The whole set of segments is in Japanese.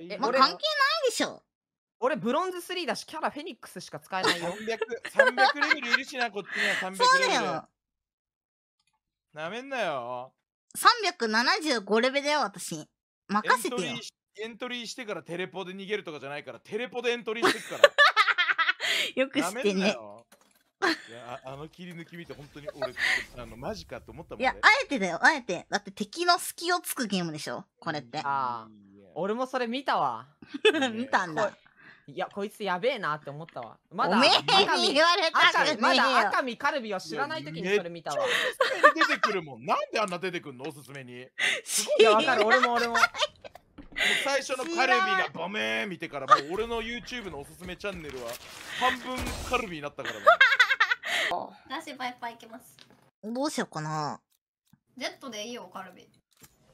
え、まあ、関係ないでしょ。俺ブロンズ3だしキャラフェニックスしか使えないよ。300, 300レベルいるしな、こっちには300レベル。そうだよ。なめんなよ。375レベルだよ、私。任せてよ。エントリーしてからテレポで逃げるとかじゃないから、テレポでエントリーしてから。よく知ってね。いやあの切り抜き見て本当に俺あのマジかと思ったもん、ね、いやあえてだよあえてだって敵の隙をつくゲームでしょこれってああ俺もそれ見たわ。見たんだ。いや、こいつやべえなって思ったわ。まだ、おめ言われたくねまだ赤身カルビを知らないときにそれ見たわ。出てくるもん。なんであんな出てくるのおすすめに。いや、わかる。俺も俺も。最初のカルビがバメー見てからもう俺の YouTube のおすすめチャンネルは半分カルビになったからだ。私バイバイ行きます。どうしようかな。ジェットでいいよ、カルビ。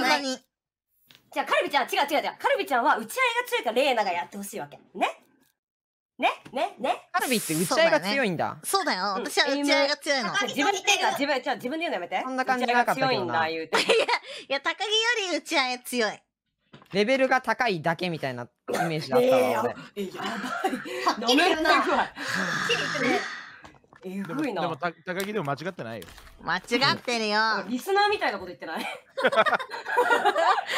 そんに。じゃあ、カルビちゃん、違う違う違う。カルビちゃんは打ち合いが強いから、レーナがやってほしいわけ。ねねねねカルビって打ち合いが強いんだ。そうだよ。私は打ち合いが強いの。自分で言うの、やめて。そんな感じじ強いんだ、言うて。いや、高木より打ち合い強い。レベルが高いだけみたいなイメージだったわ、俺。やばい。はっきりえぐいな。でも高木でも間違ってないよ。間違ってるよ。リスナーみたいなこと言ってない